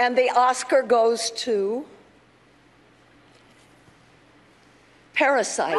And the Oscar goes to Parasite.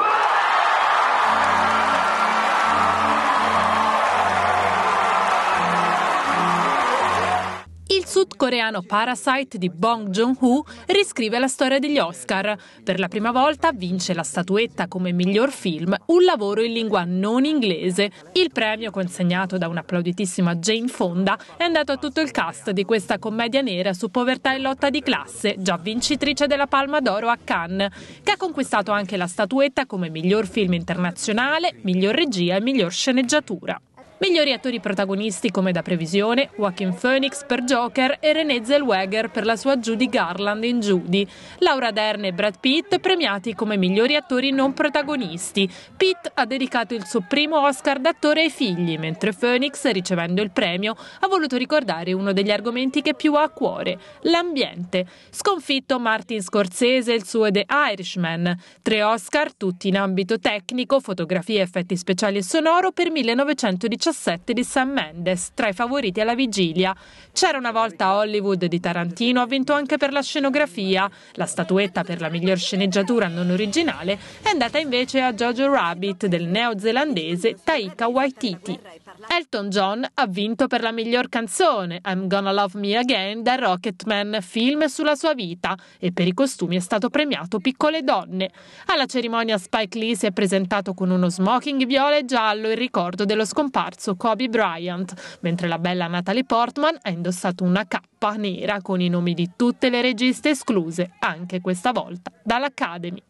Il sudcoreano Parasite di Bong Joon-ho riscrive la storia degli Oscar. Per la prima volta vince la statuetta come miglior film un lavoro in lingua non inglese. Il premio, consegnato da un'applauditissima Jane Fonda, è andato a tutto il cast di questa commedia nera su povertà e lotta di classe, già vincitrice della Palma d'Oro a Cannes, che ha conquistato anche la statuetta come miglior film internazionale, miglior regia e miglior sceneggiatura. Migliori attori protagonisti come da previsione Joaquin Phoenix per Joker e René Zellweger per la sua Judy Garland in Judy. Laura Dern e Brad Pitt premiati come migliori attori non protagonisti. Pitt ha dedicato il suo primo Oscar d'attore ai figli, mentre Phoenix, ricevendo il premio, ha voluto ricordare uno degli argomenti che più ha a cuore, l'ambiente. Sconfitto Martin Scorsese e il suo The Irishman. Tre Oscar, tutti in ambito tecnico, fotografia, effetti speciali e sonoro per 1917 2017 di Sam Mendes, tra i favoriti alla vigilia. C'era una volta Hollywood di Tarantino, ha vinto anche per la scenografia. La statuetta per la miglior sceneggiatura non originale è andata invece a Jojo Rabbit del neozelandese Taika Waititi. Elton John ha vinto per la miglior canzone I'm Gonna Love Me Again da Rocketman, film sulla sua vita, e per i costumi è stato premiato Piccole Donne. Alla cerimonia Spike Lee si è presentato con uno smoking viola e giallo in ricordo dello scomparso Kobe Bryant, mentre la bella Natalie Portman ha indossato una cappa nera con i nomi di tutte le registe escluse, anche questa volta dall'Academy.